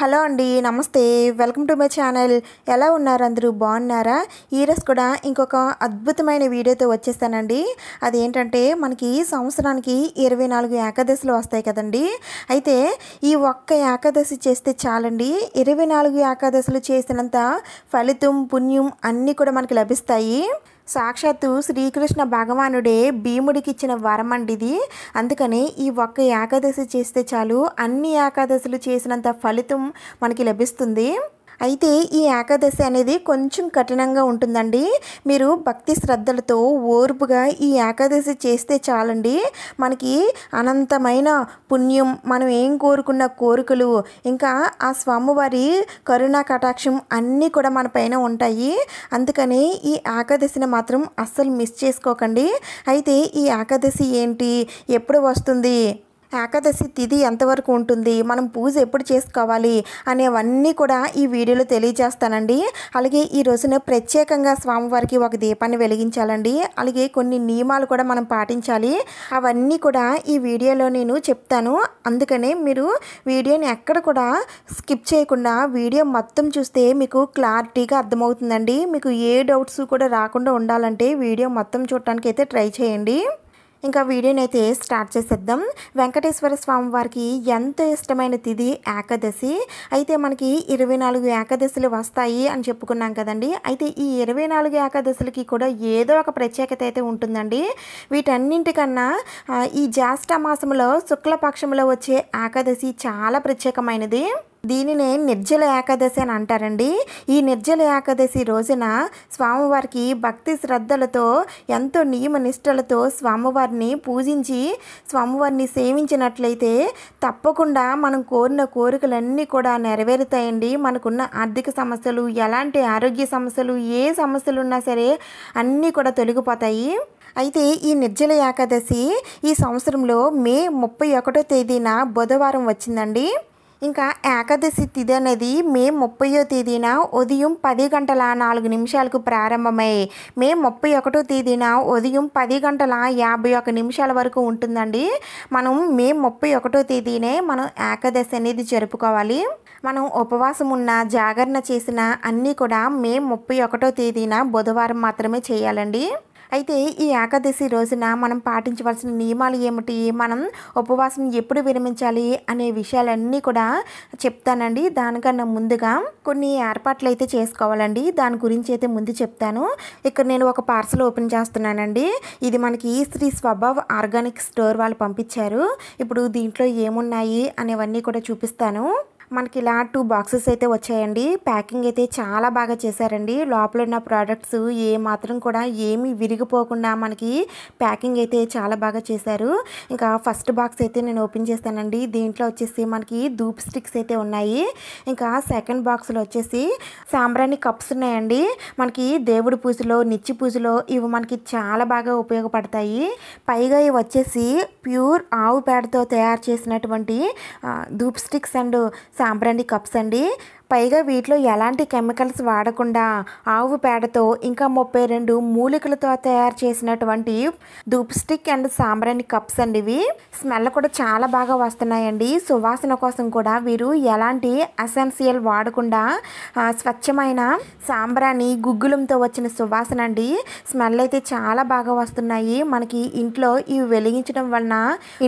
hello అండి నమస్తే welcome to my channel ఎలా ఉన్నారు అందరూ బాగున్నారా ఈరోజు కూడా ఇంకొక అద్భుతమైన వీడియోతో వచ్చేస్తానండి అదేంటంటే మనకి సంవత్సరానికి ఇరవై నాలుగు ఏకాదశులు వస్తాయి కదండి అయితే ఈ ఒక్క ఏకాదశి చేస్తే చాలండి ఇరవై నాలుగు ఏకాదశలు చేసినంత ఫలితం పుణ్యం అన్నీ కూడా మనకి లభిస్తాయి సాక్షాత్తు శ్రీకృష్ణ భగవానుడే భీముడికి ఇచ్చిన వరం అండిది అందుకని ఈ ఒక్క ఏకాదశి చేస్తే చాలు అన్ని ఏకాదశులు చేసినంత ఫలితం మనకి లభిస్తుంది అయితే ఈ ఏకాదశి అనేది కొంచెం కఠినంగా ఉంటుందండి మీరు భక్తి శ్రద్ధలతో ఓర్పుగా ఈ ఏకాదశి చేస్తే చాలండి మనకి అనంతమైన పుణ్యం మనం ఏం కోరుకున్న కోరికలు ఇంకా ఆ స్వామివారి కరుణా కటాక్షం అన్నీ కూడా మన పైన ఉంటాయి అందుకని ఈ ఏకాదశిని మాత్రం అస్సలు మిస్ చేసుకోకండి అయితే ఈ ఏకాదశి ఏంటి ఎప్పుడు వస్తుంది ఏకాదశి తిథి ఎంతవరకు ఉంటుంది మనం పూజ ఎప్పుడు చేసుకోవాలి అనేవన్నీ కూడా ఈ వీడియోలో తెలియజేస్తానండి అలాగే ఈ రోజున ప్రత్యేకంగా స్వామివారికి ఒక దీపాన్ని వెలిగించాలండి అలాగే కొన్ని నియమాలు కూడా మనం పాటించాలి అవన్నీ కూడా ఈ వీడియోలో నేను చెప్తాను అందుకనే మీరు వీడియోని ఎక్కడ కూడా స్కిప్ చేయకుండా వీడియో మొత్తం చూస్తే మీకు క్లారిటీగా అర్థమవుతుందండి మీకు ఏ డౌట్స్ కూడా రాకుండా ఉండాలంటే వీడియో మొత్తం చూడటానికి అయితే ట్రై చేయండి ఇంకా వీడియోని అయితే స్టార్ట్ చేసేద్దాం వెంకటేశ్వర స్వామి వారికి ఎంతో ఇష్టమైన తిది ఏకాదశి అయితే మనకి ఇరవై నాలుగు ఏకాదశులు వస్తాయి అని చెప్పుకున్నాం కదండి అయితే ఈ ఇరవై నాలుగు ఏకాదశులకి కూడా ఏదో ఒక ప్రత్యేకత అయితే ఉంటుందండి వీటన్నింటికన్నా ఈ జ్యేష్ఠ మాసంలో శుక్లపక్షంలో వచ్చే ఏకాదశి చాలా ప్రత్యేకమైనది దీనినే నిర్జల ఏకాదశి అని అంటారండి ఈ నిర్జల ఏకాదశి రోజున స్వామివారికి భక్తి శ్రద్ధలతో ఎంతో నియమ నిష్టలతో స్వామివారిని పూజించి స్వామివారిని సేవించినట్లయితే తప్పకుండా మనం కోరిన కోరికలన్నీ కూడా నెరవేరుతాయండి మనకున్న ఆర్థిక సమస్యలు ఎలాంటి ఆరోగ్య సమస్యలు ఏ సమస్యలు ఉన్నా సరే అన్నీ కూడా తొలగిపోతాయి అయితే ఈ నిర్జల ఏకాదశి ఈ సంవత్సరంలో మే ముప్పై ఒకటో తేదీన బుధవారం వచ్చిందండి ఇంకా ఏకాదశి తిథి అనేది మే ముప్పయో తేదీన ఉదయం పది గంటల నాలుగు నిమిషాలకు ప్రారంభమై మే ముప్పై ఒకటో తేదీన ఉదయం పది గంటల యాభై ఒక నిమిషాల వరకు ఉంటుందండి మనం మే ముప్పై ఒకటో తేదీనే మనం ఏకాదశి అనేది జరుపుకోవాలి మనం ఉపవాసం ఉన్న జాగరణ చేసిన అన్నీ కూడా మే ముప్పై ఒకటో తేదీన బుధవారం మాత్రమే చేయాలండి అయితే ఈ ఏకాదశి రోజున మనం పాటించవలసిన నియమాలు ఏమిటి మనం ఉపవాసం ఎప్పుడు విరమించాలి అనే విషయాలన్నీ కూడా చెప్తానండి దానికన్నా ముందుగా కొన్ని ఏర్పాట్లు అయితే చేసుకోవాలండి దాని గురించి అయితే ముందు చెప్తాను ఇక్కడ నేను ఒక పార్సల్ ఓపెన్ చేస్తున్నానండి ఇది మనకి శ్రీ స్వభావ్ ఆర్గానిక్ స్టోర్ వాళ్ళు పంపించారు ఇప్పుడు దీంట్లో ఏమున్నాయి అనేవన్నీ కూడా చూపిస్తాను మనకి ఇలా టూ బాక్సెస్ అయితే వచ్చాయండి ప్యాకింగ్ అయితే చాలా బాగా చేశారండి లోపల ఉన్న ప్రోడక్ట్స్ ఏ మాత్రం కూడా ఏమీ విరిగిపోకుండా మనకి ప్యాకింగ్ అయితే చాలా బాగా చేశారు ఇంకా ఫస్ట్ బాక్స్ అయితే నేను ఓపెన్ చేస్తానండి దీంట్లో వచ్చేసి మనకి ధూప్ స్టిక్స్ అయితే ఉన్నాయి ఇంకా సెకండ్ బాక్స్లో వచ్చేసి సాంబ్రాణి కప్స్ ఉన్నాయండి మనకి దేవుడి పూజలో నిచ్చి పూజలో ఇవి మనకి చాలా బాగా ఉపయోగపడతాయి పైగా ఇవి వచ్చేసి ప్యూర్ ఆవు పేడతో తయారు చేసినటువంటి dhoop sticks and sambrani cups అండి పైగా వీటిలో ఎలాంటి కెమికల్స్ వాడకుండా ఆవు పేడతో ఇంకా ముప్పై రెండు మూలికలతో తయారు చేసినటువంటి dhoop stick and sambrani cups అండి ఇవి స్మెల్ కూడా చాలా బాగా వస్తున్నాయండి సువాసన కోసం కూడా వీరు ఎలాంటి అసెన్సియల్ వాడకుండా స్వచ్ఛమైన సాంబ్రాణి గుగ్గులంతో వచ్చిన సువాసన అండి స్మెల్ అయితే చాలా బాగా వస్తున్నాయి మనకి ఇంట్లో ఇవి వెలిగించడం వలన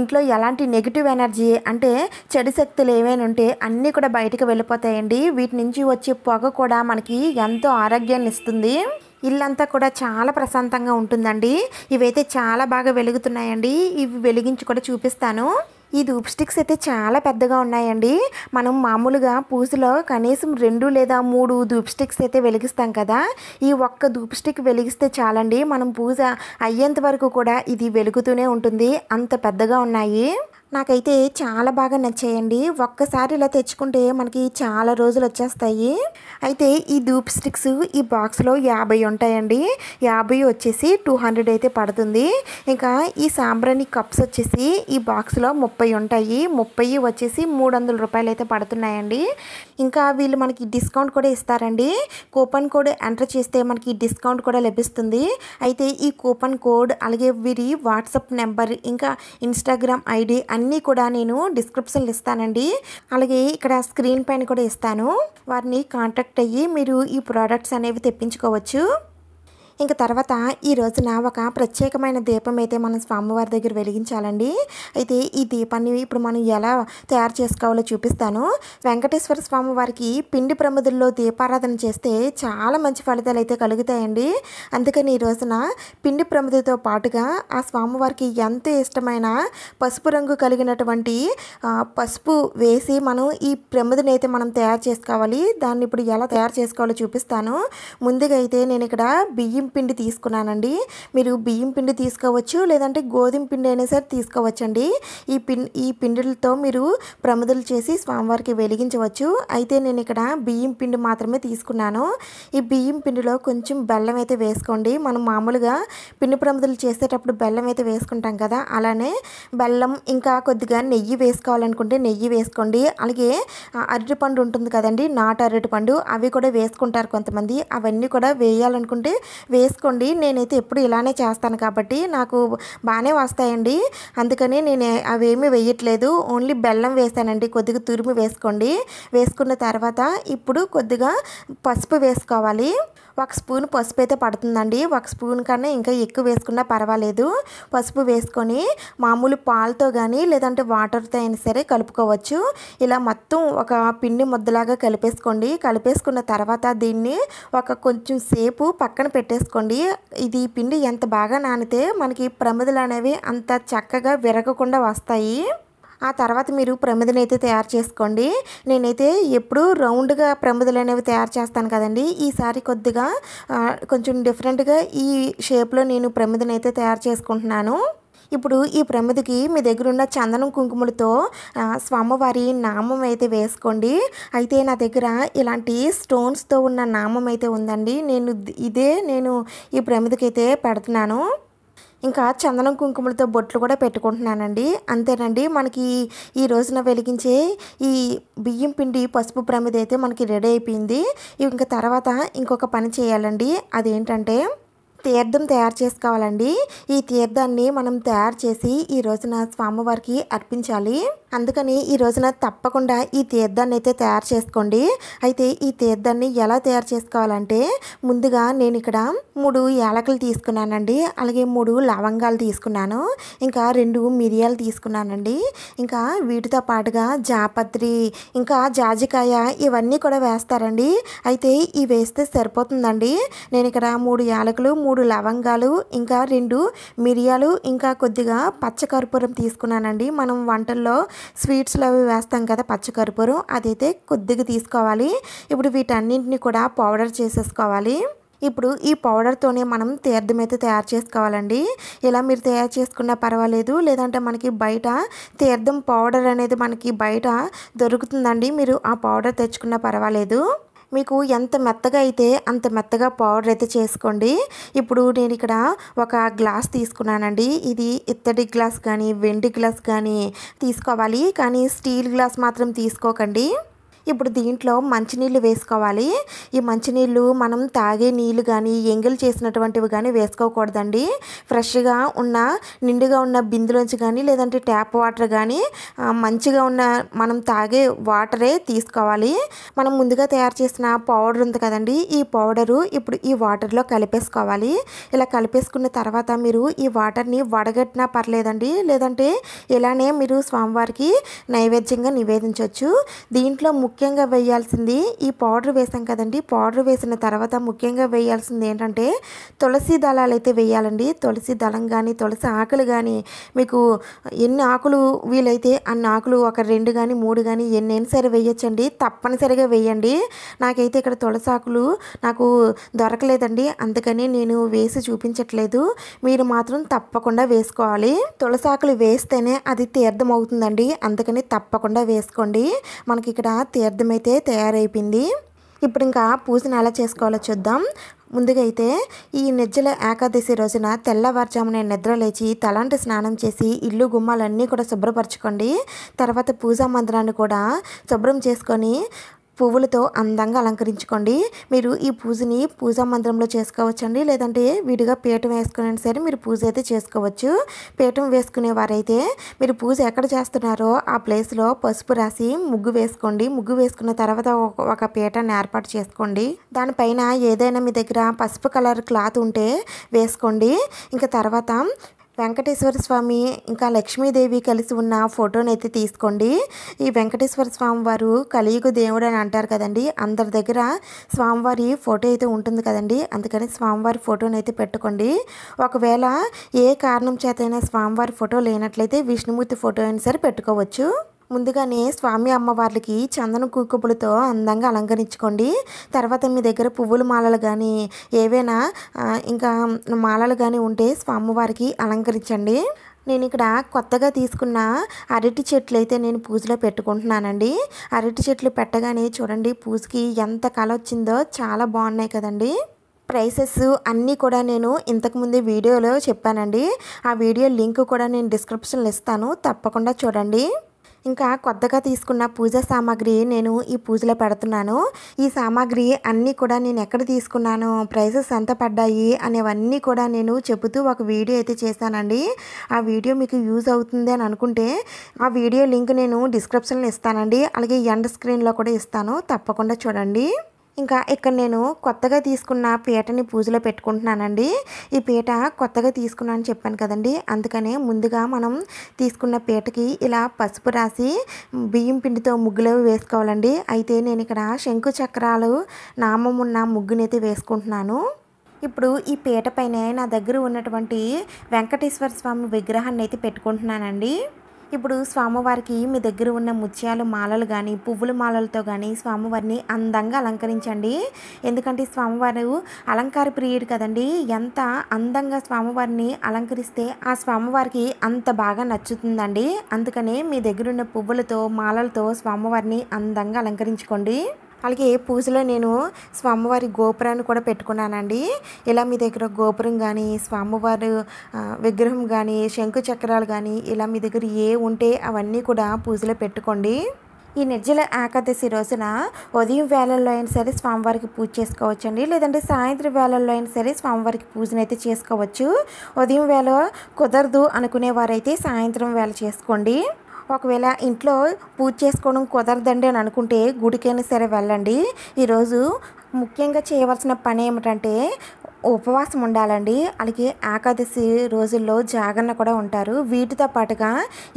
ఇంట్లో ఎలాంటి నెగిటివ్ ఎనర్జీ అంటే చెడు శక్తులు ఏమైనా ఉంటే అన్నీ కూడా బయటకు వెళ్ళిపోతాయండి వీటి నుంచి వచ్చే పొగ కూడా మనకి ఎంతో ఆరోగ్యాన్ని ఇస్తుంది ఇల్లంతా కూడా చాలా ప్రశాంతంగా ఉంటుందండి ఇవైతే చాలా బాగా వెలుగుతున్నాయండి ఇవి వెలిగించి కూడా చూపిస్తాను ఈ ధూప్ స్టిక్స్ అయితే చాలా పెద్దగా ఉన్నాయండి మనం మామూలుగా పూజలో కనీసం రెండు లేదా మూడు ధూప్ స్టిక్స్ అయితే వెలిగిస్తాం కదా ఈ ఒక్క ధూప్ స్టిక్ వెలిగిస్తే చాలండి మనం పూజ అయ్యేంత వరకు కూడా ఇది వెలుగుతూనే ఉంటుంది అంత పెద్దగా ఉన్నాయి నాకైతే చాలా బాగా నచ్చాయండి ఒక్కసారి ఇలా తెచ్చుకుంటే మనకి చాలా రోజులు వచ్చేస్తాయి అయితే ఈ దూప్ స్టిక్స్ ఈ బాక్స్లో యాభై ఉంటాయండి యాభై వచ్చేసి టూ హండ్రెడ్ అయితే పడుతుంది ఇంకా ఈ సాంబ్రాణి కప్స్ వచ్చేసి ఈ బాక్స్లో ముప్పై ఉంటాయి ముప్పై వచ్చేసి మూడు వందల రూపాయలు అయితే పడుతున్నాయండి ఇంకా వీళ్ళు మనకి డిస్కౌంట్ కూడా ఇస్తారండి కూపన్ కోడ్ ఎంటర్ చేస్తే మనకి డిస్కౌంట్ కూడా లభిస్తుంది అయితే ఈ కూపన్ కోడ్ అలాగే వీరి వాట్సాప్ నెంబర్ ఇంకా ఇన్స్టాగ్రామ్ ఐడి అని అన్నీ కూడా నేను డిస్క్రిప్షన్లు ఇస్తానండి అలాగే ఇక్కడ స్క్రీన్ పైన కూడా ఇస్తాను వారిని కాంటాక్ట్ అయ్యి మీరు ఈ ప్రోడక్ట్స్ అనేవి తెప్పించుకోవచ్చు ఇంకా తర్వాత ఈ రోజున ఒక ప్రత్యేకమైన దీపం అయితే మనం స్వామివారి దగ్గర వెలిగించాలండి అయితే ఈ దీపాన్ని ఇప్పుడు మనం ఎలా తయారు చేసుకోవాలో చూపిస్తాను వెంకటేశ్వర స్వామి వారికి పిండి ప్రమదుల్లో దీపారాధన చేస్తే చాలా మంచి ఫలితాలు అయితే కలుగుతాయండి అందుకని ఈ రోజున పిండి ప్రమదుతో పాటుగా ఆ స్వామివారికి ఎంత ఇష్టమైన పసుపు రంగు కలిగినటువంటి పసుపు వేసి మనం ఈ ప్రమదుని అయితే మనం తయారు చేసుకోవాలి దాన్ని ఇప్పుడు ఎలా తయారు చేసుకోవాలో చూపిస్తాను ముందుగా అయితే నేను ఇక్కడ బియ్యం పిండి తీసుకున్నానండి మీరు బియ్యం పిండి తీసుకోవచ్చు లేదంటే గోధుమ పిండి అయినా సరే తీసుకోవచ్చండి ఈ పిం ఈ పిండిలతో మీరు ప్రమదలు చేసి స్వామివారికి వెలిగించవచ్చు అయితే నేను ఇక్కడ బియ్యం పిండి మాత్రమే తీసుకున్నాను ఈ బియ్యం పిండిలో కొంచెం బెల్లం అయితే వేసుకోండి మనం మామూలుగా పిండి ప్రమదలు చేసేటప్పుడు బెల్లం అయితే వేసుకుంటాం కదా అలానే బెల్లం ఇంకా కొద్దిగా నెయ్యి వేసుకోవాలనుకుంటే నెయ్యి వేసుకోండి అలాగే అరటిపండు ఉంటుంది కదండి నాటు అరటిపండు అవి కూడా వేసుకుంటారు కొంతమంది అవన్నీ కూడా వేయాలనుకుంటే వేసుకోండి నేనైతే ఎప్పుడు ఇలానే చేస్తాను కాబట్టి నాకు బాగానే వస్తాయండి అందుకని నేను అవేమి వేయట్లేదు ఓన్లీ బెల్లం వేసానండి కొద్దిగా తురిమి వేసుకోండి వేసుకున్న తర్వాత ఇప్పుడు కొద్దిగా పసుపు వేసుకోవాలి ఒక స్పూన్ పసుపు అయితే పడుతుందండి ఒక స్పూన్ కన్నా ఇంకా ఎక్కువ వేసుకున్నా పర్వాలేదు పసుపు వేసుకొని మామూలు పాలతో కానీ లేదంటే వాటర్తో అయినా సరే కలుపుకోవచ్చు ఇలా మొత్తం ఒక పిండి ముద్దలాగా కలిపేసుకోండి కలిపేసుకున్న తర్వాత దీన్ని ఒక కొంచెం సేపు పక్కన పెట్టేసుకోండి ఇది పిండి ఎంత బాగా నానితే మనకి ప్రమదలు అనేవి అంత చక్కగా విరగకుండా వస్తాయి ఆ తర్వాత మీరు ప్రమిదలు అయితే తయారు చేసుకోండి నేనైతే ఎప్పుడూ రౌండ్గా ప్రమిదలు అనేవి తయారు చేస్తాను కదండి ఈసారి కొద్దిగా కొంచెం డిఫరెంట్గా ఈ షేప్లో నేను ప్రమిదను అయితే తయారు చేసుకుంటున్నాను ఇప్పుడు ఈ ప్రమిదికి మీ దగ్గర ఉన్న చందనం కుంకుమలతో స్వామివారి నామం అయితే వేసుకోండి అయితే నా దగ్గర ఇలాంటి స్టోన్స్తో ఉన్న నామం అయితే ఉందండి నేను ఇదే నేను ఈ ప్రమిదికి అయితే పెడుతున్నాను ఇంకా చందనం కుంకుమలతో బొట్లు కూడా పెట్టుకుంటున్నానండి అంతేనండి మనకి ఈ రోజున వెలిగించే ఈ బియ్యం పిండి పసుపు ప్రమిది అయితే మనకి రెడీ అయిపోయింది ఇంకా తర్వాత ఇంకొక పని చేయాలండి అదేంటంటే తీర్థం తయారు చేసుకోవాలండి ఈ తీర్థాన్ని మనం తయారు చేసి ఈ రోజున స్వామివారికి అర్పించాలి అందుకని ఈ రోజున తప్పకుండా ఈ తీర్థాన్ని అయితే తయారు చేసుకోండి అయితే ఈ తీర్థాన్ని ఎలా తయారు చేసుకోవాలంటే ముందుగా నేను ఇక్కడ మూడు యాలకులు తీసుకున్నానండి అలాగే మూడు లవంగాలు తీసుకున్నాను ఇంకా రెండు మిరియాలు తీసుకున్నానండి ఇంకా వీటితో పాటుగా జాపత్రి ఇంకా జాజికాయ ఇవన్నీ కూడా వేస్తారండి అయితే ఇవి వేస్తే సరిపోతుందండి నేను ఇక్కడ మూడు యాలకులు మూడు లవంగాలు ఇంకా రెండు మిరియాలు ఇంకా కొద్దిగా పచ్చకర్పూరం తీసుకున్నానండి మనం వంటల్లో స్వీట్స్లో అవి వేస్తాం కదా పచ్చకర్పూరం అదైతే కొద్దిగా తీసుకోవాలి ఇప్పుడు వీటన్నింటిని కూడా పౌడర్ చేసేసుకోవాలి ఇప్పుడు ఈ పౌడర్తోనే మనం తీర్థం అయితే తయారు చేసుకోవాలండి ఇలా మీరు తయారు చేసుకున్నా పర్వాలేదు లేదంటే మనకి బయట తీర్థం పౌడర్ అనేది మనకి బయట దొరుకుతుందండి మీరు ఆ పౌడర్ తెచ్చుకున్నా పర్వాలేదు మీకు ఎంత మెత్తగా అయితే అంత మెత్తగా పౌడర్ అయితే చేసుకోండి ఇప్పుడు నేను ఇక్కడ ఒక గ్లాస్ తీసుకున్నానండి ఇది ఇత్తడి గ్లాస్ కానీ వెండి గ్లాస్ కానీ తీసుకోవాలి కానీ స్టీల్ గ్లాస్ మాత్రం తీసుకోకండి ఇప్పుడు దీంట్లో మంచినీళ్ళు వేసుకోవాలి ఈ మంచినీళ్ళు మనం తాగే నీళ్ళు కానీ ఎంగిల్ చేసినటువంటివి కానీ వేసుకోకూడదండి ఫ్రెష్గా ఉన్న నిండుగా ఉన్న బిందులోంచి కానీ లేదంటే ట్యాప్ వాటర్ కానీ మంచిగా ఉన్న మనం తాగే వాటరే తీసుకోవాలి మనం ముందుగా తయారు చేసిన పౌడర్ ఉంది కదండి ఈ పౌడరు ఇప్పుడు ఈ వాటర్లో కలిపేసుకోవాలి ఇలా కలిపేసుకున్న తర్వాత మీరు ఈ వాటర్ని వడగట్టినా పర్లేదండి లేదంటే ఇలానే మీరు స్వామివారికి నైవేద్యంగా నివేదించవచ్చు దీంట్లో ముఖ్యంగా వేయాల్సింది ఈ పౌడర్ వేసాం కదండి పౌడర్ వేసిన తర్వాత ముఖ్యంగా వేయాల్సింది ఏంటంటే తులసి దళాలు అయితే వేయాలండి తులసి దళం కానీ తులసి ఆకులు కానీ మీకు ఎన్ని ఆకులు వీలైతే అన్ని ఆకులు ఒక రెండు కానీ మూడు కానీ ఎన్నైనా సరే వేయొచ్చండి తప్పనిసరిగా వేయండి నాకైతే ఇక్కడ తులసి ఆకులు నాకు దొరకలేదండి అందుకని నేను వేసి చూపించట్లేదు మీరు మాత్రం తప్పకుండా వేసుకోవాలి తులసి ఆకులు వేస్తేనే అది తీర్థం అవుతుందండి అందుకని తప్పకుండా వేసుకోండి మనకి ఇక్కడ తీర్థమైతే తయారైపోయింది ఇప్పుడు ఇంకా పూజను ఎలా చేసుకోవాలో చూద్దాం ముందుగా అయితే ఈ నిజ్జల ఏకాదశి రోజున తెల్లవారుజామున నిద్ర లేచి తలాంటి స్నానం చేసి ఇల్లు గుమ్మాలన్నీ కూడా శుభ్రపరచుకోండి తర్వాత పూజా మందిరాన్ని కూడా శుభ్రం చేసుకొని పువ్వులతో అందంగా అలంకరించుకోండి మీరు ఈ పూజని పూజా మందిరంలో చేసుకోవచ్చండి లేదంటే విడిగా పీఠం వేసుకుని సరే మీరు పూజ అయితే చేసుకోవచ్చు పీఠం వేసుకునేవారైతే మీరు పూజ ఎక్కడ చేస్తున్నారో ఆ ప్లేస్లో పసుపు రాసి ముగ్గు వేసుకోండి ముగ్గు వేసుకున్న తర్వాత ఒక పీఠాన్ని ఏర్పాటు చేసుకోండి దానిపైన ఏదైనా మీ దగ్గర పసుపు కలర్ క్లాత్ ఉంటే వేసుకోండి ఇంకా తర్వాత వెంకటేశ్వర స్వామి ఇంకా లక్ష్మీదేవి కలిసి ఉన్న ఫోటోని అయితే తీసుకోండి ఈ వెంకటేశ్వర స్వామి వారు కలియుగ దేవుడు అని అంటారు కదండి అందరి దగ్గర స్వామివారి ఫోటో అయితే ఉంటుంది కదండి అందుకని స్వామివారి ఫోటోని అయితే పెట్టుకోండి ఒకవేళ ఏ కారణం చేతైనా స్వామివారి ఫోటో లేనట్లయితే విష్ణుమూర్తి ఫోటో అయినా సరే పెట్టుకోవచ్చు ముందుగానే స్వామి అమ్మవార్లకి చందన కుంకుమలతో అందంగా అలంకరించుకోండి తర్వాత మీ దగ్గర పువ్వుల మాలలు కానీ ఏవైనా ఇంకా మాలలు కానీ ఉంటే స్వామివారికి అలంకరించండి నేను ఇక్కడ కొత్తగా తీసుకున్న అరటి చెట్లు అయితే నేను పూజలో పెట్టుకుంటున్నానండి అరటి చెట్లు పెట్టగానే చూడండి పూజకి ఎంత కళ వచ్చిందో చాలా బాగున్నాయి కదండి ప్రైసెస్ అన్నీ కూడా నేను ఇంతకుముందే వీడియోలో చెప్పానండి ఆ వీడియో లింక్ కూడా నేను డిస్క్రిప్షన్లో ఇస్తాను తప్పకుండా చూడండి ఇంకా కొత్తగా తీసుకున్న పూజ సామాగ్రి నేను ఈ పూజలో పెడుతున్నాను ఈ సామాగ్రి అన్నీ కూడా నేను ఎక్కడ తీసుకున్నాను ప్రైసెస్ ఎంత పడ్డాయి అనేవన్నీ కూడా నేను చెబుతూ ఒక వీడియో అయితే చేశానండి ఆ వీడియో మీకు యూజ్ అవుతుంది అని అనుకుంటే ఆ వీడియో లింక్ నేను డిస్క్రిప్షన్లో ఇస్తానండి అలాగే ఎండ్ స్క్రీన్లో కూడా ఇస్తాను తప్పకుండా చూడండి ఇంకా ఇక్కడ నేను కొత్తగా తీసుకున్న పీటని పూజలో పెట్టుకుంటున్నానండి ఈ పీట కొత్తగా తీసుకున్నా అని చెప్పాను కదండి అందుకనే ముందుగా మనం తీసుకున్న పీటకి ఇలా పసుపు రాసి బియ్యం పిండితో ముగ్గులు వేసుకోవాలండి అయితే నేను ఇక్కడ శంకు చక్రాలు నామం ఉన్న ముగ్గునైతే వేసుకుంటున్నాను ఇప్పుడు ఈ పీట పైన నా దగ్గర ఉన్నటువంటి వెంకటేశ్వర స్వామి విగ్రహాన్ని అయితే పెట్టుకుంటున్నానండి ఇప్పుడు స్వామివారికి మీ దగ్గర ఉన్న ముత్యాలు మాలలు కానీ పువ్వుల మాలలతో కానీ స్వామివారిని అందంగా అలంకరించండి ఎందుకంటే స్వామివారు అలంకార ప్రియుడు కదండి ఎంత అందంగా స్వామివారిని అలంకరిస్తే ఆ స్వామివారికి అంత బాగా నచ్చుతుందండి అందుకనే మీ దగ్గరున్న పువ్వులతో మాలలతో స్వామివారిని అందంగా అలంకరించుకోండి అలాగే పూజలో నేను స్వామివారి గోపురాన్ని కూడా పెట్టుకున్నానండి ఇలా మీ దగ్గర గోపురం కానీ స్వామివారి విగ్రహం కానీ శంకు చక్రాలు కానీ ఇలా మీ దగ్గర ఏ ఉంటే అవన్నీ కూడా పూజలో పెట్టుకోండి ఈ నిర్జల ఏకాదశి రోజున ఉదయం వేళల్లో అయినా సరే స్వామివారికి పూజ చేసుకోవచ్చండి లేదంటే సాయంత్రం వేళల్లో అయినా సరే స్వామివారికి పూజనైతే చేసుకోవచ్చు ఉదయం వేళ కుదరదు అనుకునేవారైతే సాయంత్రం వేళ చేసుకోండి ఒకవేళ ఇంట్లో పూజ చేసుకోవడం కుదరదండి అని అనుకుంటే గుడికైనా సరే వెళ్ళండి ఈరోజు ముఖ్యంగా చేయవలసిన పని ఏమిటంటే ఉపవాసం ఉండాలండి అలాగే ఏకాదశి రోజుల్లో జాగరణ కూడా ఉంటారు వీటితో పాటుగా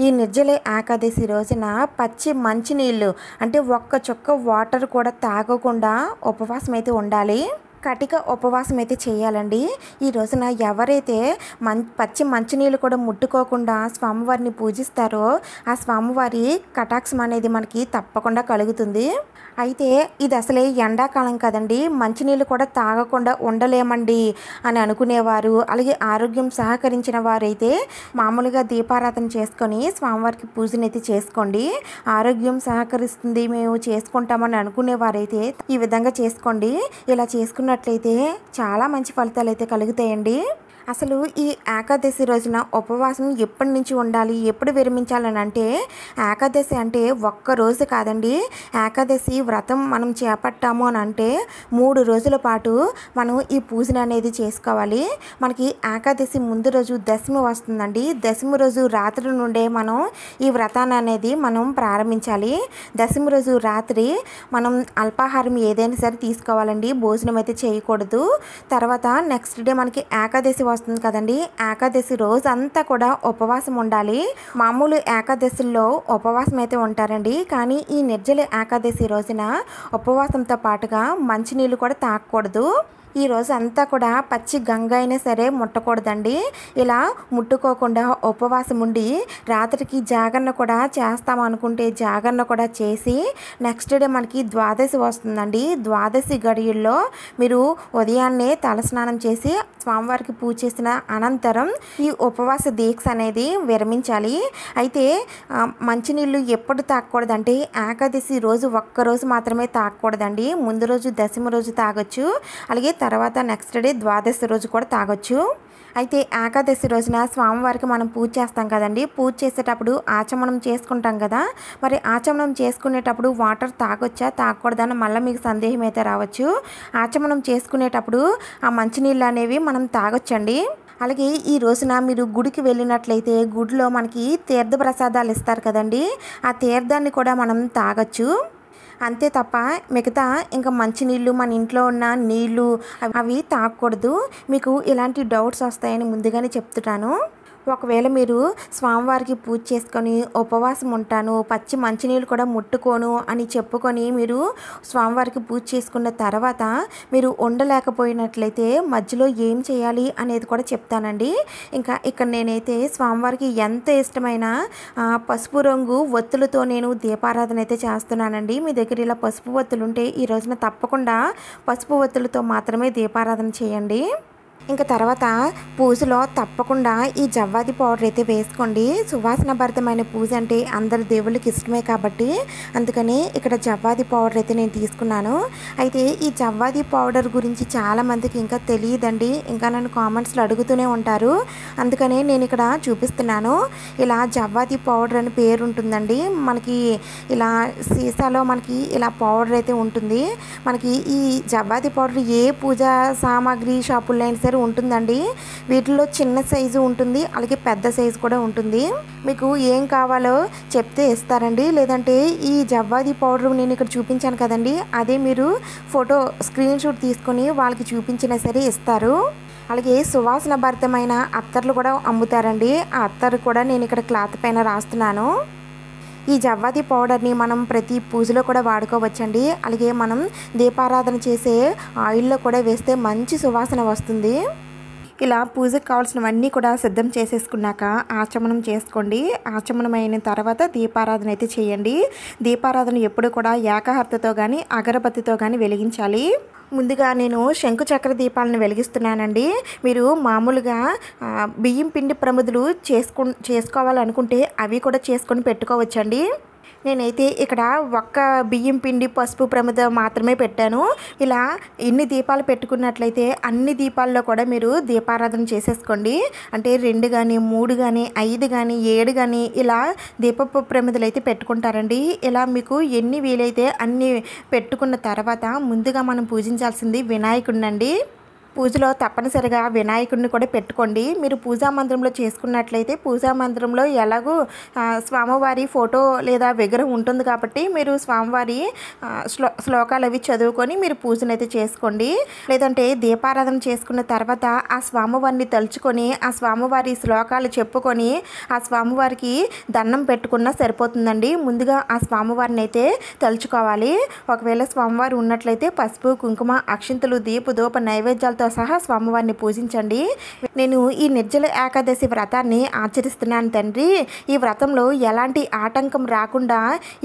ఈ నిర్జల ఏకాదశి రోజున పచ్చి మంచినీళ్ళు అంటే ఒక్క చుక్క వాటర్ కూడా తాగకుండా ఉపవాసం అయితే ఉండాలి కటిక ఉపవాసం అయితే చేయాలండి ఈ రోజున ఎవరైతే మం పచ్చి మంచినీళ్ళు కూడా ముట్టుకోకుండా స్వామివారిని పూజిస్తారో ఆ స్వామివారి కటాక్షం అనేది మనకి తప్పకుండా కలుగుతుంది అయితే ఇది అసలే ఎండాకాలం కదండి మంచినీళ్ళు కూడా తాగకుండా ఉండలేమండి అని అనుకునేవారు అలాగే ఆరోగ్యం సహకరించిన వారైతే మామూలుగా దీపారాధన చేసుకొని స్వామివారికి పూజనైతే చేసుకోండి ఆరోగ్యం సహకరిస్తుంది మేము చేసుకుంటామని అనుకునేవారైతే ఈ విధంగా చేసుకోండి ఇలా చేసుకున్న చేసుకున్నట్లయితే చాలా మంచి ఫలితాలు అయితే కలుగుతాయండి అసలు ఈ ఏకాదశి రోజున ఉపవాసం ఎప్పటి నుంచి ఉండాలి ఎప్పుడు విరమించాలని అంటే ఏకాదశి అంటే ఒక్క రోజు కాదండి ఏకాదశి వ్రతం మనం చేపట్టాము అని అంటే మూడు రోజుల పాటు మనం ఈ పూజను అనేది చేసుకోవాలి మనకి ఏకాదశి ముందు రోజు దశమి వస్తుందండి దశమి రోజు రాత్రి నుండే మనం ఈ వ్రతాన్ని అనేది మనం ప్రారంభించాలి దశమి రోజు రాత్రి మనం అల్పాహారం ఏదైనా సరే తీసుకోవాలండి భోజనం అయితే చేయకూడదు తర్వాత నెక్స్ట్ డే మనకి ఏకాదశి వస్తుంది కదండి ఏకాదశి రోజు అంతా కూడా ఉపవాసం ఉండాలి మామూలు ఏకాదశిలో ఉపవాసం అయితే ఉంటారండి కానీ ఈ నిర్జల ఏకాదశి రోజున ఉపవాసంతో పాటుగా మంచినీళ్ళు కూడా తాగకూడదు ఈ రోజంతా కూడా పచ్చి గంగ అయినా సరే ముట్టకూడదండి ఇలా ముట్టుకోకుండా ఉపవాసం ఉండి రాత్రికి జాగరణ కూడా చేస్తాం అనుకుంటే జాగరణ కూడా చేసి నెక్స్ట్ డే మనకి ద్వాదశి వస్తుందండి ద్వాదశి గడియల్లో మీరు ఉదయాన్నే తలస్నానం చేసి స్వామివారికి పూజ చేసిన అనంతరం ఈ ఉపవాస దీక్ష అనేది విరమించాలి అయితే మంచినీళ్ళు ఎప్పుడు తాగకూడదంటే ఏకాదశి రోజు ఒక్కరోజు మాత్రమే తాగకూడదండి ముందు రోజు దశమ రోజు తాగొచ్చు అలాగే తర్వాత నెక్స్ట్ డే ద్వాదశి రోజు కూడా తాగొచ్చు అయితే ఏకాదశి రోజున స్వామివారికి మనం పూజ చేస్తాం కదండి పూజ చేసేటప్పుడు ఆచమనం చేసుకుంటాం కదా మరి ఆచమనం చేసుకునేటప్పుడు వాటర్ తాగొచ్చా తాగకూడదని మళ్ళీ మీకు సందేహం అయితే రావచ్చు ఆచమనం చేసుకునేటప్పుడు ఆ మంచినీళ్ళు అనేవి మనం తాగొచ్చండి అలాగే ఈ రోజున మీరు గుడికి వెళ్ళినట్లయితే గుడిలో మనకి తీర్థ ప్రసాదాలు ఇస్తారు కదండి ఆ తీర్థాన్ని కూడా మనం తాగొచ్చు అంతే తప్ప మిగతా ఇంకా మంచినీళ్ళు మన ఇంట్లో ఉన్న నీళ్ళు అవి తాగకూడదు మీకు ఇలాంటి డౌట్స్ వస్తాయని ముందుగానే చెప్తున్నాను ఒకవేళ మీరు స్వామివారికి పూజ చేసుకొని ఉపవాసం ఉంటాను పచ్చి మంచినీళ్ళు కూడా ముట్టుకోను అని చెప్పుకొని మీరు స్వామివారికి పూజ చేసుకున్న తర్వాత మీరు ఉండలేకపోయినట్లయితే మధ్యలో ఏం చేయాలి అనేది కూడా చెప్తానండి ఇంకా ఇక్కడ నేనైతే స్వామివారికి ఎంత ఇష్టమైన పసుపు రంగు ఒత్తులతో నేను దీపారాధన అయితే చేస్తున్నానండి మీ దగ్గర ఇలా పసుపు ఒత్తులు ఉంటే ఈ రోజున తప్పకుండా పసుపు ఒత్తులతో మాత్రమే దీపారాధన చేయండి ఇంకా తర్వాత పూజలో తప్పకుండా ఈ జవ్వాది పౌడర్ అయితే వేసుకోండి సువాసన భరితమైన పూజ అంటే అందరి దేవుళ్ళకి ఇష్టమే కాబట్టి అందుకని ఇక్కడ జవ్వాది పౌడర్ అయితే నేను తీసుకున్నాను అయితే ఈ జవ్వాది పౌడర్ గురించి చాలామందికి ఇంకా తెలియదండి ఇంకా నన్ను కామెంట్స్లో అడుగుతూనే ఉంటారు అందుకని నేను ఇక్కడ చూపిస్తున్నాను ఇలా జవ్వాది పౌడర్ అని పేరు ఉంటుందండి మనకి ఇలా సీసాలో మనకి ఇలా పౌడర్ అయితే ఉంటుంది మనకి ఈ జవ్వాది పౌడర్ ఏ పూజా సామాగ్రి షాపుల్లో అయినా సరే కలర్ ఉంటుందండి వీటిలో చిన్న సైజు ఉంటుంది అలాగే పెద్ద సైజు కూడా ఉంటుంది మీకు ఏం కావాలో చెప్తే ఇస్తారండి లేదంటే ఈ జవ్వాది పౌడర్ నేను ఇక్కడ చూపించాను కదండి అదే మీరు ఫోటో స్క్రీన్ షాట్ తీసుకొని వాళ్ళకి చూపించినా సరే ఇస్తారు అలాగే సువాసన భరితమైన అత్తర్లు కూడా అమ్ముతారండి ఆ అత్తర్ కూడా నేను ఇక్కడ క్లాత్ పైన రాస్తున్నాను ఈ జవ్వాది పౌడర్ని మనం ప్రతి పూజలో కూడా వాడుకోవచ్చండి అలాగే మనం దీపారాధన చేసే ఆయిల్లో కూడా వేస్తే మంచి సువాసన వస్తుంది ఇలా పూజకు కావాల్సినవన్నీ కూడా సిద్ధం చేసేసుకున్నాక ఆచమనం చేసుకోండి ఆచమనం అయిన తర్వాత దీపారాధన అయితే చేయండి దీపారాధన ఎప్పుడు కూడా ఏకహర్తతో కానీ అగరబత్తితో కానీ వెలిగించాలి ముందుగా నేను శంకు చక్ర దీపాలను వెలిగిస్తున్నానండి మీరు మామూలుగా బియ్యం పిండి ప్రముదులు చేసుకు చేసుకోవాలనుకుంటే అవి కూడా చేసుకొని పెట్టుకోవచ్చండి నేనైతే ఇక్కడ ఒక్క బియ్యం పిండి పసుపు ప్రమిద మాత్రమే పెట్టాను ఇలా ఎన్ని దీపాలు పెట్టుకున్నట్లయితే అన్ని దీపాల్లో కూడా మీరు దీపారాధన చేసేసుకోండి అంటే రెండు కానీ మూడు కానీ ఐదు కానీ ఏడు కానీ ఇలా దీపపు ప్రమిదలు అయితే పెట్టుకుంటారండి ఇలా మీకు ఎన్ని వీలైతే అన్ని పెట్టుకున్న తర్వాత ముందుగా మనం పూజించాల్సింది వినాయకుడినండి పూజలో తప్పనిసరిగా వినాయకుడిని కూడా పెట్టుకోండి మీరు పూజా మందిరంలో చేసుకున్నట్లయితే పూజా మందిరంలో ఎలాగూ స్వామివారి ఫోటో లేదా విగ్రహం ఉంటుంది కాబట్టి మీరు స్వామివారి శ్లో శ్లోకాలు అవి చదువుకొని మీరు పూజను అయితే చేసుకోండి లేదంటే దీపారాధన చేసుకున్న తర్వాత ఆ స్వామివారిని తలుచుకొని ఆ స్వామివారి శ్లోకాలు చెప్పుకొని ఆ స్వామివారికి దండం పెట్టుకున్నా సరిపోతుందండి ముందుగా ఆ స్వామివారిని అయితే తలుచుకోవాలి ఒకవేళ స్వామివారు ఉన్నట్లయితే పసుపు కుంకుమ అక్షింతలు దీపు దూప నైవేద్యాలతో పూజలతో సహా స్వామివారిని పూజించండి నేను ఈ నిర్జల ఏకాదశి వ్రతాన్ని ఆచరిస్తున్నాను తండ్రి ఈ వ్రతంలో ఎలాంటి ఆటంకం రాకుండా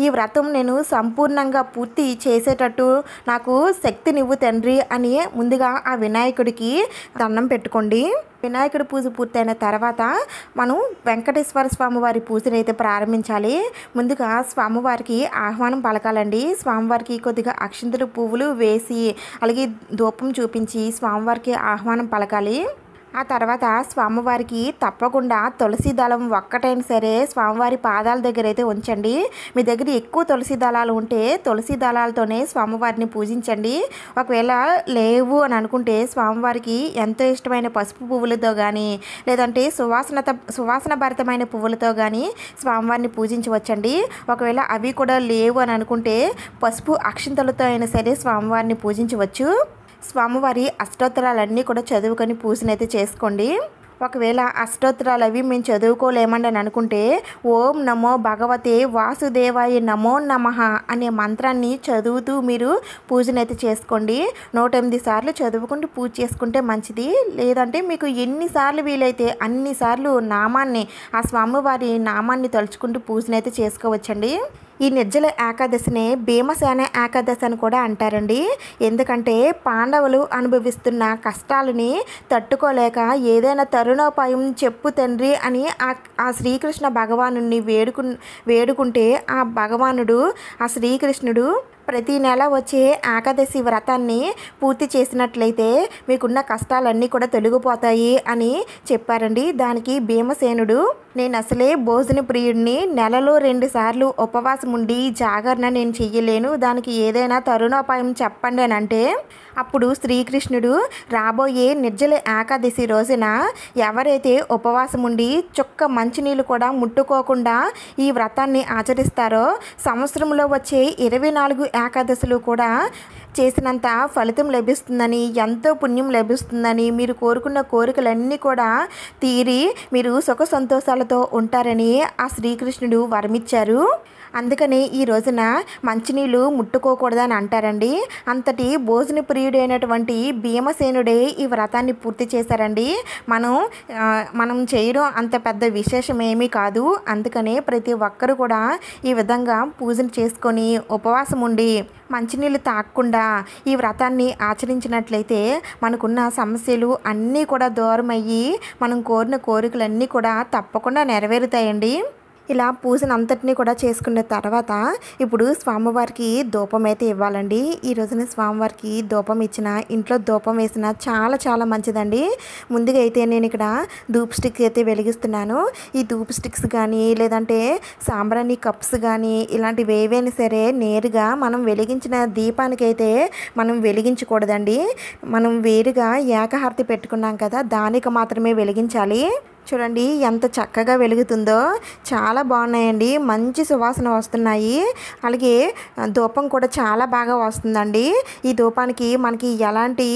ఈ వ్రతం నేను సంపూర్ణంగా పూర్తి చేసేటట్టు నాకు శక్తినివ్వు తండ్రి అని ముందుగా ఆ వినాయకుడికి దండం పెట్టుకోండి వినాయకుడి పూజ పూర్తయిన తర్వాత మనం వెంకటేశ్వర స్వామి వారి పూజను అయితే ప్రారంభించాలి ముందుగా స్వామివారికి ఆహ్వానం పలకాలండి స్వామివారికి కొద్దిగా అక్షింతలు పువ్వులు వేసి అలాగే ధూపం చూపించి స్వామివారికి ఆహ్వానం పలకాలి ఆ తర్వాత స్వామివారికి తప్పకుండా తులసి దళం ఒక్కటైనా సరే స్వామివారి పాదాల దగ్గర అయితే ఉంచండి మీ దగ్గర ఎక్కువ తులసి దళాలు ఉంటే తులసి దళాలతోనే స్వామివారిని పూజించండి ఒకవేళ లేవు అని అనుకుంటే స్వామివారికి ఎంతో ఇష్టమైన పసుపు పువ్వులతో కానీ లేదంటే సువాసనత సువాసన భరితమైన పువ్వులతో కానీ స్వామివారిని పూజించవచ్చండి ఒకవేళ అవి కూడా లేవు అని అనుకుంటే పసుపు అక్షింతలతో అయినా సరే స్వామివారిని పూజించవచ్చు స్వామివారి అష్టోత్తరాలన్నీ కూడా చదువుకొని పూజనైతే చేసుకోండి ఒకవేళ అష్టోత్తరాలు అవి మేము చదువుకోలేమండి అని అనుకుంటే ఓం నమో భగవతే వాసుదేవాయ నమో నమ అనే మంత్రాన్ని చదువుతూ మీరు పూజనైతే చేసుకోండి నూట ఎనిమిది సార్లు చదువుకుంటూ పూజ చేసుకుంటే మంచిది లేదంటే మీకు ఎన్నిసార్లు వీలైతే అన్నిసార్లు నామాన్ని ఆ స్వామివారి నామాన్ని తలుచుకుంటూ పూజనైతే చేసుకోవచ్చండి ఈ నిర్జల ఏకాదశిని భీమసేన ఏకాదశి అని కూడా అంటారండి ఎందుకంటే పాండవులు అనుభవిస్తున్న కష్టాలని తట్టుకోలేక ఏదైనా తరుణోపాయం చెప్పు తండ్రి అని ఆ శ్రీకృష్ణ భగవాను వేడుకు వేడుకుంటే ఆ భగవానుడు ఆ శ్రీకృష్ణుడు ప్రతి నెల వచ్చే ఏకాదశి వ్రతాన్ని పూర్తి చేసినట్లయితే మీకున్న కష్టాలన్నీ కూడా తొలగిపోతాయి అని చెప్పారండి దానికి భీమసేనుడు నేను అసలే భోజన ప్రియుడిని నెలలో రెండుసార్లు ఉపవాసం ఉండి జాగరణ నేను చెయ్యలేను దానికి ఏదైనా తరుణోపాయం చెప్పండి అని అంటే అప్పుడు శ్రీకృష్ణుడు రాబోయే నిర్జల ఏకాదశి రోజున ఎవరైతే ఉపవాసం ఉండి చుక్క మంచినీళ్ళు కూడా ముట్టుకోకుండా ఈ వ్రతాన్ని ఆచరిస్తారో సంవత్సరంలో వచ్చే ఇరవై నాలుగు ఏకాదశులు కూడా చేసినంత ఫలితం లభిస్తుందని ఎంతో పుణ్యం లభిస్తుందని మీరు కోరుకున్న కోరికలన్నీ కూడా తీరి మీరు సుఖ సంతోషాలతో ఉంటారని ఆ శ్రీకృష్ణుడు వరమిచ్చారు అందుకని ఈ రోజున మంచినీళ్ళు ముట్టుకోకూడదని అంటారండి అంతటి భోజన ప్రియుడైనటువంటి భీమసేనుడే ఈ వ్రతాన్ని పూర్తి చేశారండి మనం మనం చేయడం అంత పెద్ద విశేషమేమీ కాదు అందుకనే ప్రతి ఒక్కరు కూడా ఈ విధంగా పూజను చేసుకొని ఉపవాసం ఉండి మంచినీళ్ళు తాగకుండా ఈ వ్రతాన్ని ఆచరించినట్లయితే మనకున్న సమస్యలు అన్నీ కూడా దూరమయ్యి మనం కోరిన కోరికలన్నీ కూడా తప్పకుండా నెరవేరుతాయండి ఇలా అంతటినీ కూడా చేసుకున్న తర్వాత ఇప్పుడు స్వామివారికి దూపం అయితే ఇవ్వాలండి ఈ రోజున స్వామివారికి దూపం ఇచ్చిన ఇంట్లో దూపం వేసిన చాలా చాలా మంచిదండి ముందుగా అయితే నేను ఇక్కడ ధూప్ స్టిక్ అయితే వెలిగిస్తున్నాను ఈ ధూప్ స్టిక్స్ కానీ లేదంటే సాంబ్రాణి కప్స్ కానీ ఇలాంటివి ఏవైనా సరే నేరుగా మనం వెలిగించిన దీపానికైతే మనం వెలిగించకూడదండి మనం వేరుగా ఏకహారతి పెట్టుకున్నాం కదా దానికి మాత్రమే వెలిగించాలి చూడండి ఎంత చక్కగా వెలుగుతుందో చాలా బాగున్నాయండి మంచి సువాసన వస్తున్నాయి అలాగే ధూపం కూడా చాలా బాగా వస్తుందండి ఈ ధూపానికి మనకి ఎలాంటి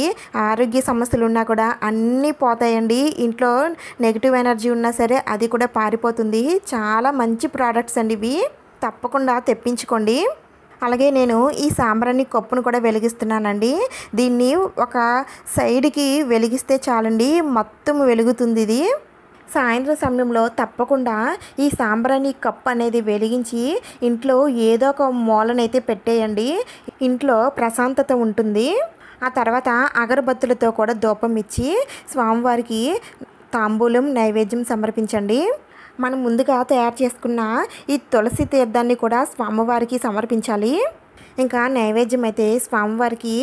ఆరోగ్య సమస్యలు ఉన్నా కూడా అన్నీ పోతాయండి ఇంట్లో నెగిటివ్ ఎనర్జీ ఉన్నా సరే అది కూడా పారిపోతుంది చాలా మంచి ప్రోడక్ట్స్ అండి ఇవి తప్పకుండా తెప్పించుకోండి అలాగే నేను ఈ సాంబ్రాణి కప్పును కూడా వెలిగిస్తున్నానండి దీన్ని ఒక సైడ్కి వెలిగిస్తే చాలండి మొత్తం వెలుగుతుంది ఇది సాయంత్రం సమయంలో తప్పకుండా ఈ సాంబ్రాణి కప్ అనేది వెలిగించి ఇంట్లో ఏదో ఒక మూలనైతే పెట్టేయండి ఇంట్లో ప్రశాంతత ఉంటుంది ఆ తర్వాత అగరబత్తులతో కూడా దూపం ఇచ్చి స్వామివారికి తాంబూలం నైవేద్యం సమర్పించండి మనం ముందుగా తయారు చేసుకున్న ఈ తులసి తీర్థాన్ని కూడా స్వామివారికి సమర్పించాలి ఇంకా నైవేద్యం అయితే స్వామివారికి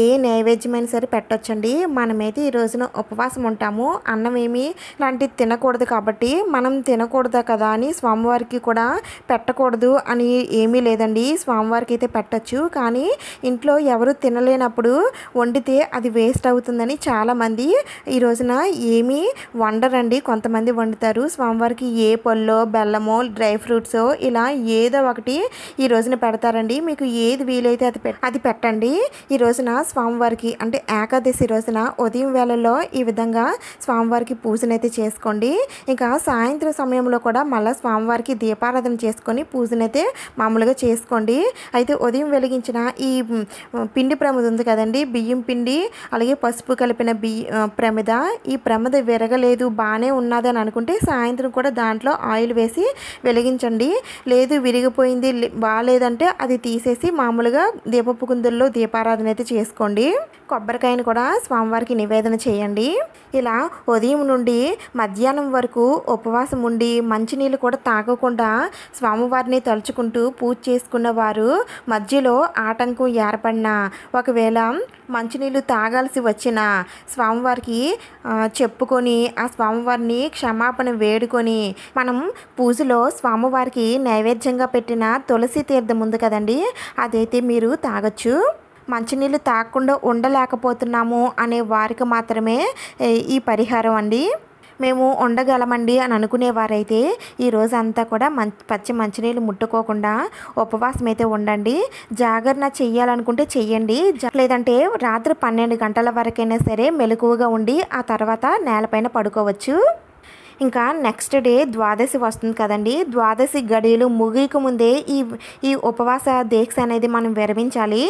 ఏ నైవేద్యమైనా సరే పెట్టొచ్చండి మనమైతే ఈ రోజున ఉపవాసం ఉంటాము అన్నం ఏమి ఇలాంటివి తినకూడదు కాబట్టి మనం తినకూడదు కదా అని స్వామివారికి కూడా పెట్టకూడదు అని ఏమీ లేదండి స్వామివారికి అయితే పెట్టచ్చు కానీ ఇంట్లో ఎవరు తినలేనప్పుడు వండితే అది వేస్ట్ అవుతుందని చాలామంది ఈ రోజున ఏమీ వండరండి కొంతమంది వండుతారు స్వామివారికి ఏ పళ్ళో బెల్లమో డ్రై ఫ్రూట్సో ఇలా ఏదో ఒకటి ఈ రోజున పెడతారండి మీకు ఏ ఏది వీలైతే అది అది పెట్టండి ఈ రోజున స్వామివారికి అంటే ఏకాదశి రోజున ఉదయం వేళలో ఈ విధంగా స్వామివారికి పూజనైతే చేసుకోండి ఇంకా సాయంత్రం సమయంలో కూడా మళ్ళీ స్వామివారికి దీపారాధన చేసుకొని పూజనైతే మామూలుగా చేసుకోండి అయితే ఉదయం వెలిగించిన ఈ పిండి ప్రమిద ఉంది కదండి బియ్యం పిండి అలాగే పసుపు కలిపిన బియ్య ప్రమిద ఈ ప్రమిద విరగలేదు బాగానే ఉన్నది అని అనుకుంటే సాయంత్రం కూడా దాంట్లో ఆయిల్ వేసి వెలిగించండి లేదు విరిగిపోయింది బాగాలేదంటే అది తీసేసి మా మామూలుగా దీపపు కుందుల్లో దీపారాధన అయితే చేసుకోండి కొబ్బరికాయను కూడా స్వామివారికి నివేదన చేయండి ఇలా ఉదయం నుండి మధ్యాహ్నం వరకు ఉపవాసం ఉండి మంచినీళ్ళు కూడా తాగకుండా స్వామివారిని తలుచుకుంటూ పూజ చేసుకున్న వారు మధ్యలో ఆటంకం ఏర్పడిన ఒకవేళ మంచినీళ్ళు తాగాల్సి వచ్చిన స్వామివారికి చెప్పుకొని ఆ స్వామివారిని క్షమాపణ వేడుకొని మనం పూజలో స్వామివారికి నైవేద్యంగా పెట్టిన తులసి తీర్థం ఉంది కదండి అదైతే మీరు తాగొచ్చు మంచినీళ్ళు తాగకుండా ఉండలేకపోతున్నాము అనే వారికి మాత్రమే ఈ పరిహారం అండి మేము ఉండగలమండి అని అనుకునేవారైతే ఈ రోజంతా కూడా మం పచ్చి మంచినీళ్ళు ముట్టుకోకుండా ఉపవాసం అయితే ఉండండి జాగరణ చెయ్యాలనుకుంటే చెయ్యండి లేదంటే రాత్రి పన్నెండు గంటల వరకైనా సరే మెలకువగా ఉండి ఆ తర్వాత నేలపైన పడుకోవచ్చు ఇంకా నెక్స్ట్ డే ద్వాదశి వస్తుంది కదండి ద్వాదశి గడియలు ముగియక ముందే ఈ ఈ ఉపవాస దీక్ష అనేది మనం విరమించాలి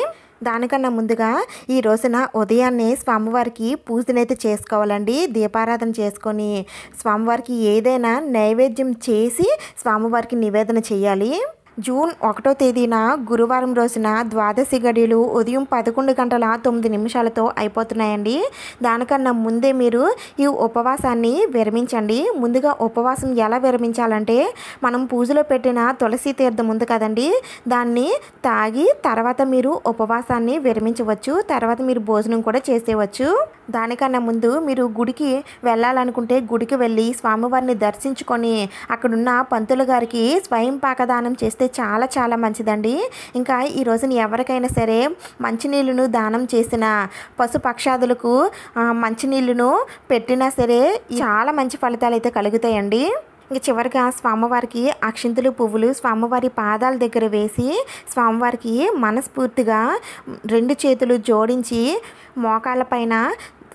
దానికన్నా ముందుగా ఈ రోజున ఉదయాన్నే స్వామివారికి పూజనైతే చేసుకోవాలండి దీపారాధన చేసుకొని స్వామివారికి ఏదైనా నైవేద్యం చేసి స్వామివారికి నివేదన చేయాలి జూన్ ఒకటో తేదీన గురువారం రోజున ద్వాదశి గడియలు ఉదయం పదకొండు గంటల తొమ్మిది నిమిషాలతో అయిపోతున్నాయండి దానికన్నా ముందే మీరు ఈ ఉపవాసాన్ని విరమించండి ముందుగా ఉపవాసం ఎలా విరమించాలంటే మనం పూజలో పెట్టిన తులసి తీర్థం ఉంది కదండి దాన్ని తాగి తర్వాత మీరు ఉపవాసాన్ని విరమించవచ్చు తర్వాత మీరు భోజనం కూడా చేసేవచ్చు దానికన్నా ముందు మీరు గుడికి వెళ్ళాలనుకుంటే గుడికి వెళ్ళి స్వామివారిని దర్శించుకొని అక్కడున్న పంతులు గారికి స్వయం పాకదానం చేస్తే చేస్తే చాలా చాలా మంచిదండి ఇంకా ఈ రోజున ఎవరికైనా సరే మంచినీళ్ళను దానం చేసిన పశుపక్షాదులకు మంచినీళ్ళను పెట్టినా సరే చాలా మంచి ఫలితాలు అయితే కలుగుతాయండి ఇంకా చివరిగా స్వామివారికి అక్షింతలు పువ్వులు స్వామివారి పాదాల దగ్గర వేసి స్వామివారికి మనస్ఫూర్తిగా రెండు చేతులు జోడించి మోకాళ్ళ పైన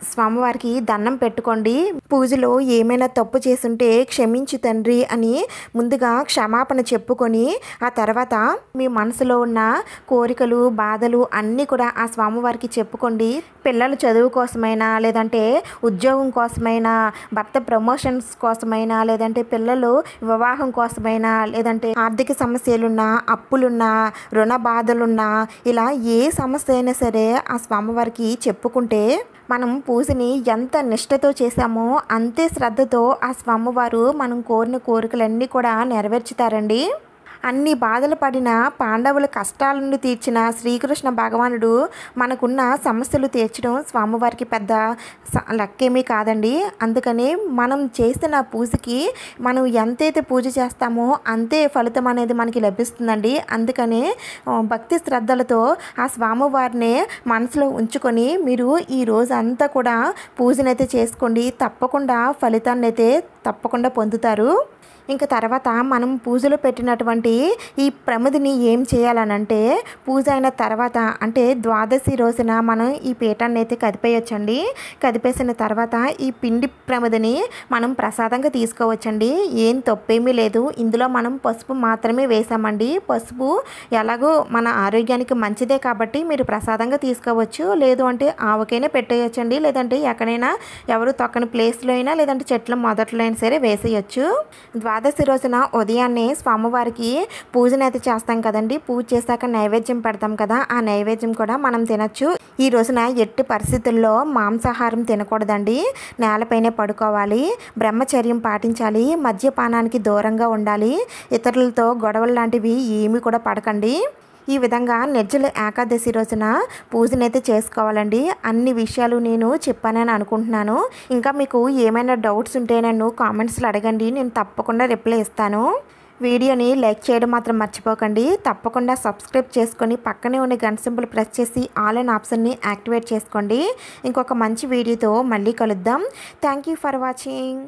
స్వామివారికి దండం పెట్టుకోండి పూజలో ఏమైనా తప్పు చేసుంటే క్షమించు తండ్రి అని ముందుగా క్షమాపణ చెప్పుకొని ఆ తర్వాత మీ మనసులో ఉన్న కోరికలు బాధలు అన్నీ కూడా ఆ స్వామివారికి చెప్పుకోండి పిల్లల చదువు కోసమైనా లేదంటే ఉద్యోగం కోసమైనా భర్త ప్రమోషన్స్ కోసమైనా లేదంటే పిల్లలు వివాహం కోసమైనా లేదంటే ఆర్థిక సమస్యలున్నా అప్పులున్నా రుణ బాధలున్నా ఇలా ఏ సమస్య అయినా సరే ఆ స్వామివారికి చెప్పుకుంటే మనం పూజని ఎంత నిష్టతో చేశామో అంతే శ్రద్ధతో ఆ స్వామివారు మనం కోరిన కోరికలన్నీ కూడా నెరవేర్చుతారండి అన్ని బాధలు పడిన పాండవుల కష్టాల నుండి తీర్చిన శ్రీకృష్ణ భగవానుడు మనకున్న సమస్యలు తీర్చడం స్వామివారికి పెద్ద లక్కేమీ కాదండి అందుకని మనం చేసిన పూజకి మనం ఎంతైతే పూజ చేస్తామో అంతే ఫలితం అనేది మనకి లభిస్తుందండి అందుకని భక్తి శ్రద్ధలతో ఆ స్వామివారిని మనసులో ఉంచుకొని మీరు ఈ రోజు అంతా కూడా పూజనైతే చేసుకోండి తప్పకుండా ఫలితాన్ని అయితే తప్పకుండా పొందుతారు ఇంకా తర్వాత మనం పూజలో పెట్టినటువంటి ఈ ప్రమిదిని ఏం చేయాలనంటే పూజ అయిన తర్వాత అంటే ద్వాదశి రోజున మనం ఈ పీఠాన్ని అయితే కదిపేయచ్చండి కదిపేసిన తర్వాత ఈ పిండి ప్రమిదిని మనం ప్రసాదంగా తీసుకోవచ్చండి ఏం తప్పేమీ లేదు ఇందులో మనం పసుపు మాత్రమే వేసామండి పసుపు ఎలాగో మన ఆరోగ్యానికి మంచిదే కాబట్టి మీరు ప్రసాదంగా తీసుకోవచ్చు లేదు అంటే ఆవకైనా పెట్టేయచ్చండి లేదంటే ఎక్కడైనా ఎవరు తొక్కని ప్లేస్లో అయినా లేదంటే చెట్ల మొదట్లో అయినా సరే వేసేయచ్చు ద్వా ద్వాదశి రోజున ఉదయాన్నే స్వామివారికి అయితే చేస్తాం కదండి పూజ చేశాక నైవేద్యం పెడతాం కదా ఆ నైవేద్యం కూడా మనం తినచ్చు ఈ రోజున ఎట్టి పరిస్థితుల్లో మాంసాహారం తినకూడదండి నేలపైనే పడుకోవాలి బ్రహ్మచర్యం పాటించాలి మద్యపానానికి దూరంగా ఉండాలి ఇతరులతో గొడవలు లాంటివి ఏమీ కూడా పడకండి ఈ విధంగా నిర్జల ఏకాదశి రోజున పూజనైతే చేసుకోవాలండి అన్ని విషయాలు నేను చెప్పానని అనుకుంటున్నాను ఇంకా మీకు ఏమైనా డౌట్స్ ఉంటే నన్ను కామెంట్స్లో అడగండి నేను తప్పకుండా రిప్లై ఇస్తాను వీడియోని లైక్ చేయడం మాత్రం మర్చిపోకండి తప్పకుండా సబ్స్క్రైబ్ చేసుకొని పక్కనే ఉన్న గంట సింపుల్ ప్రెస్ చేసి ఆల్ అండ్ ఆప్షన్ని యాక్టివేట్ చేసుకోండి ఇంకొక మంచి వీడియోతో మళ్ళీ కలుద్దాం థ్యాంక్ ఫర్ వాచింగ్